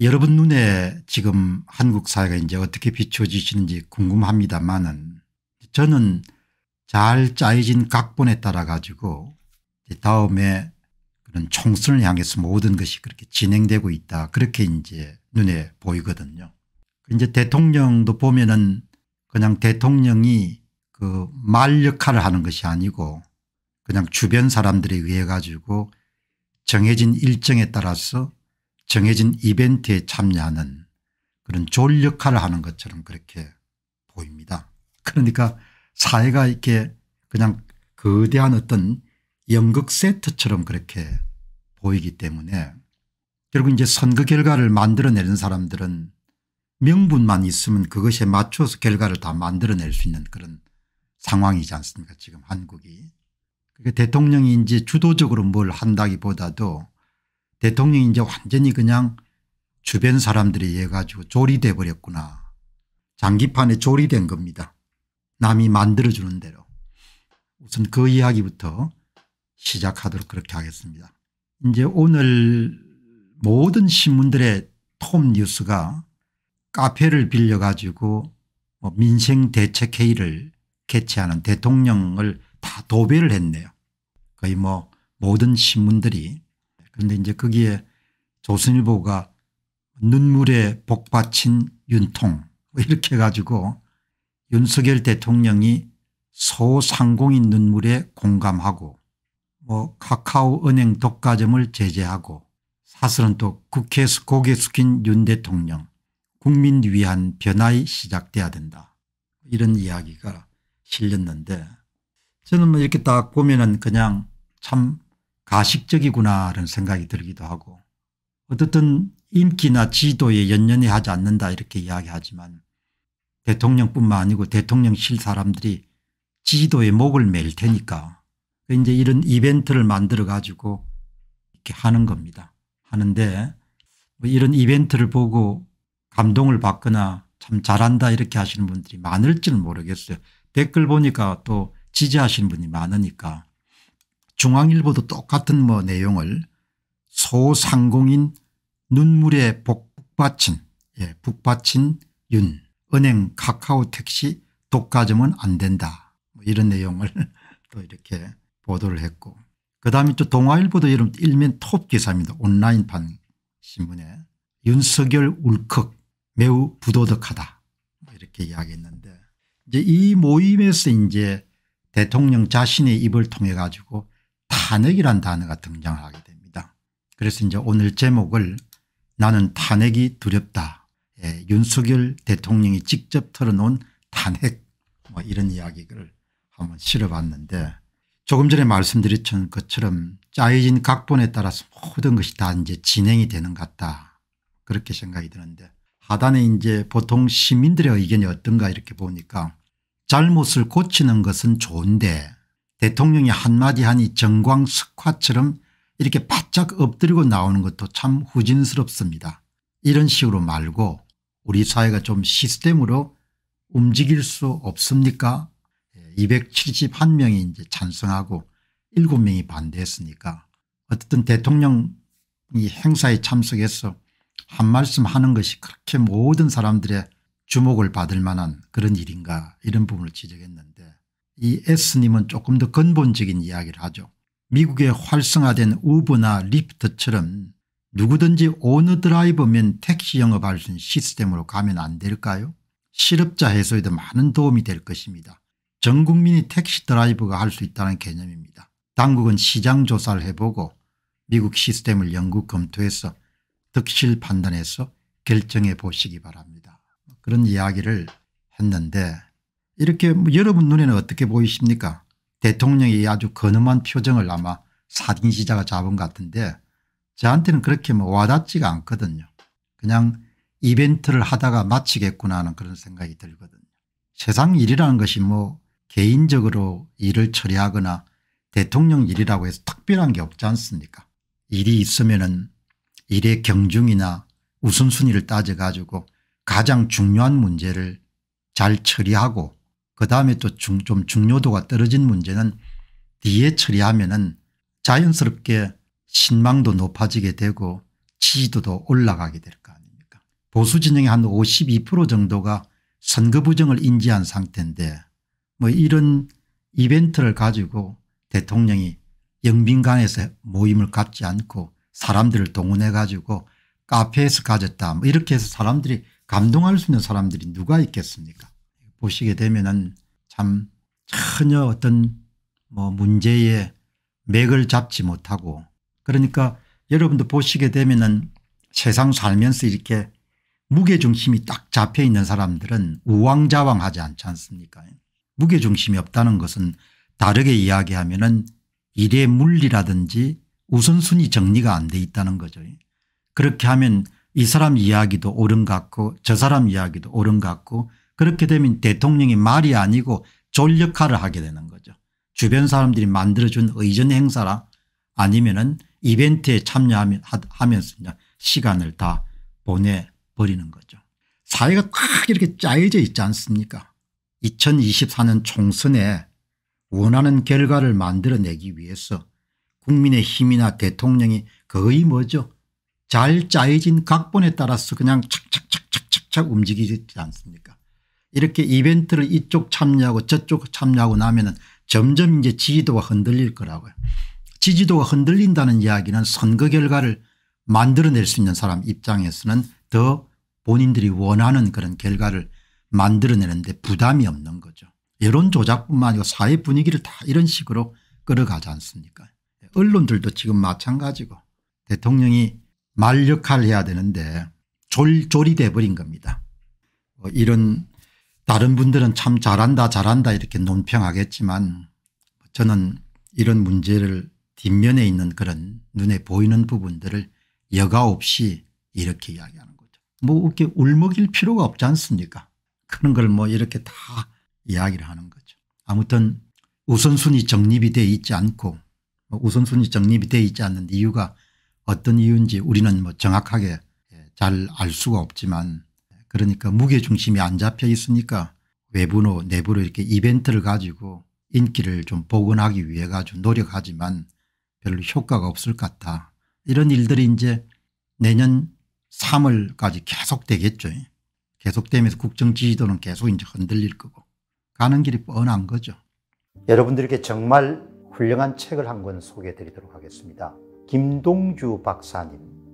여러분 눈에 지금 한국 사회가 이제 어떻게 비춰지시는지 궁금합니다만은 저는 잘 짜여진 각본에 따라 가지고 다음에 그런 총선을 향해서 모든 것이 그렇게 진행되고 있다 그렇게 이제 눈에 보이거든요. 이제 대통령도 보면은 그냥 대통령이 그 말 역할을 하는 것이 아니고 그냥 주변 사람들에 의해 가지고 정해진 일정에 따라서 정해진 이벤트에 참여하는 그런 졸 역할을 하는 것처럼 그렇게 보입니다. 그러니까 사회가 이렇게 그냥 거대한 어떤 연극 세트처럼 그렇게 보이기 때문에 결국 이제 선거 결과를 만들어내는 사람들은 명분만 있으면 그것에 맞춰서 결과를 다 만들어낼 수 있는 그런 상황이지 않습니까 지금 한국이. 그러니까 대통령이 이제 주도적으로 뭘 한다기보다도 대통령이 이제 완전히 그냥 주변 사람들이 의해 가지고 조리돼 버렸구나. 장기판에 조리된 겁니다. 남이 만들어주는 대로. 우선 그 이야기부터 시작하도록 그렇게 하겠습니다. 이제 오늘 모든 신문들의 톱 뉴스가 카페를 빌려가지고 뭐 민생 대책 회의를 개최하는 대통령을 다 도배를 했네요. 거의 뭐 모든 신문들이 그런데 이제 거기에 조선일보가 눈물에 복받친 윤통 뭐 이렇게 해 가지고 윤석열 대통령이 소상공인 눈물에 공감하고 뭐 카카오 은행 독과점을 제재하고 사실은또 국회에서 고개 숙인 윤 대통령 국민 위한 변화의 시작돼야 된다 이런 이야기가 실렸는데 저는 뭐 이렇게 딱 보면은 그냥 참 가식적이구나라는 생각이 들기도 하고 어떻든 인기나 지도에 연연해 하지 않는다 이렇게 이야기하지만 대통령뿐만 아니고 대통령실 사람들이 지도에 목을 맬 테니까 그 이제 이런 이벤트를 만들어 가지고 이렇게 하는 겁니다. 하는데 뭐 이런 이벤트를 보고 감동을 받거나 참 잘한다 이렇게 하시는 분들이 많을지는 모르겠어요. 댓글 보니까 또 지지하시는 분이 많으니까 중앙일보도 똑같은 뭐 내용을 소상공인 눈물에 북받친 예, 북받친 윤 은행 카카오 택시 독과점은 안 된다 뭐 이런 내용을 또 이렇게 보도를 했고 그다음에 또 동아일보도 여러 일면 톱 기사입니다. 온라인판 신문에 윤석열 울컥 매우 부도덕하다 뭐 이렇게 이야기했는데 이제 이 모임에서 이제 대통령 자신의 입을 통해 가지고 탄핵이란 단어가 등장하게 됩니다. 그래서 이제 오늘 제목을 나는 탄핵이 두렵다. 예, 윤석열 대통령이 직접 털어놓은 탄핵 뭐 이런 이야기를 한번 실어봤는데 조금 전에 말씀드렸던 것처럼 짜여진 각본에 따라서 모든 것이 다 이제 진행이 되는 것 같다. 그렇게 생각이 드는데 하단에 이제 보통 시민들의 의견이 어떤가 이렇게 보니까 잘못을 고치는 것은 좋은데 대통령이 한마디 하니 정광석화처럼 이렇게 바짝 엎드리고 나오는 것도 참 후진스럽습니다. 이런 식으로 말고 우리 사회가 좀 시스템으로 움직일 수 없습니까 271명이 예, 이제 찬성하고 7명이 반대했으니까 어쨌든 대통령이 행사에 참석해서 한 말씀 하는 것이 그렇게 모든 사람들의 주목을 받을 만한 그런 일인가 이런 부분을 지적했는데 이 S님은 조금 더 근본적인 이야기를 하죠. 미국의 활성화된 우버나 리프트처럼 누구든지 오너 드라이버면 택시 영업할 수 있는 시스템으로 가면 안 될까요? 실업자 해소에도 많은 도움이 될 것입니다. 전 국민이 택시 드라이버가 할 수 있다는 개념입니다. 당국은 시장 조사를 해보고 미국 시스템을 연구 검토해서 득실 판단해서 결정해 보시기 바랍니다. 그런 이야기를 했는데 이렇게 뭐 여러분 눈에는 어떻게 보이십니까 대통령이 아주 거늠한 표정을 아마 사진 시자가 잡은 것 같은데 저한테는 그렇게 뭐 와닿지가 않거든요. 그냥 이벤트를 하다가 마치겠구나 하는 그런 생각이 들거든요. 세상 일이라는 것이 뭐 개인적으로 일을 처리하거나 대통령 일이라고 해서 특별한 게 없지 않습니까 일이 있으면 은 일의 경중이나 우선순위를 따져가지고 가장 중요한 문제를 잘 처리하고 그다음에 또 좀 중요도가 떨어진 문제는 뒤에 처리하면 은 자연스럽게 신망도 높아지게 되고 지지도도 올라가게 될 거 아닙니까 보수 진영의 한 52% 정도가 선거 부정을 인지한 상태인데 뭐 이런 이벤트를 가지고 대통령이 영빈관에서 모임을 갖지 않고 사람들을 동원해 가지고 카페에서 가졌다 뭐 이렇게 해서 사람들이 감동할 수 있는 사람들이 누가 있겠습니까 보시게 되면은 참 전혀 어떤 뭐 문제의 맥을 잡지 못하고 그러니까 여러분도 보시게 되면은 세상 살면서 이렇게 무게중심이 딱 잡혀 있는 사람들은 우왕좌왕하지 않지 않습니까 무게중심이 없다는 것은 다르게 이야기하면 은 일의 물리라든지 우선순위 정리가 안 돼 있다는 거죠. 그렇게 하면 이 사람 이야기도 옳은 것 같고 저 사람 이야기도 옳은 것 같고 그렇게 되면 대통령이 말이 아니고 졸력화를 하게 되는 거죠. 주변 사람들이 만들어준 의전 행사라 아니면 은 이벤트에 참여하면서 시간을 다 보내버리는 거죠. 사회가 딱 이렇게 짜여져 있지 않습니까 2024년 총선에 원하는 결과를 만들어내기 위해서 국민의 힘이나 대통령이 거의 뭐죠 잘 짜여진 각본에 따라서 그냥 착착착착착착 움직이지 않습니까 이렇게 이벤트를 이쪽 참여하고 저쪽 참여하고 나면은 점점 이제 지지도가 흔들릴 거라고요. 지지도가 흔들린다는 이야기는 선거 결과를 만들어낼 수 있는 사람 입장에서는 더 본인들이 원하는 그런 결과를 만들어내는데 부담이 없는 거죠. 여론 조작뿐만 아니고 사회 분위기를 다 이런 식으로 끌어가지 않습니까 언론들도 지금 마찬가지고 대통령이 말 역할을 해야 되는데 졸, 졸이 돼버린 겁니다. 어, 이런 다른 분들은 참 잘한다 잘한다 이렇게 논평하겠지만 저는 이런 문제를 뒷면에 있는 그런 눈에 보이는 부분들을 여가 없이 이렇게 이야기하는 거죠. 뭐 이렇게 울먹일 필요가 없지 않습니까 그런 걸 뭐 이렇게 다 이야기를 하는 거죠. 아무튼 우선순위 정립이 돼 있지 않고 뭐 우선순위 정립이 돼 있지 않는 이유가 어떤 이유인지 우리는 뭐 정확하게 잘 알 수가 없지만 그러니까 무게중심이 안 잡혀 있으니까 외부로 내부로 이렇게 이벤트를 가지고 인기를 좀 복원하기 위해 가지고 노력하지만 별로 효과가 없을 것 같다. 이런 일들이 이제 내년 3월까지 계속되겠죠. 계속되면서 국정지지도는 계속 이제 흔들릴 거고 가는 길이 뻔한 거죠. 여러분들께 정말 훌륭한 책을 한 권 소개해드리도록 하겠습니다. 김동주 박사님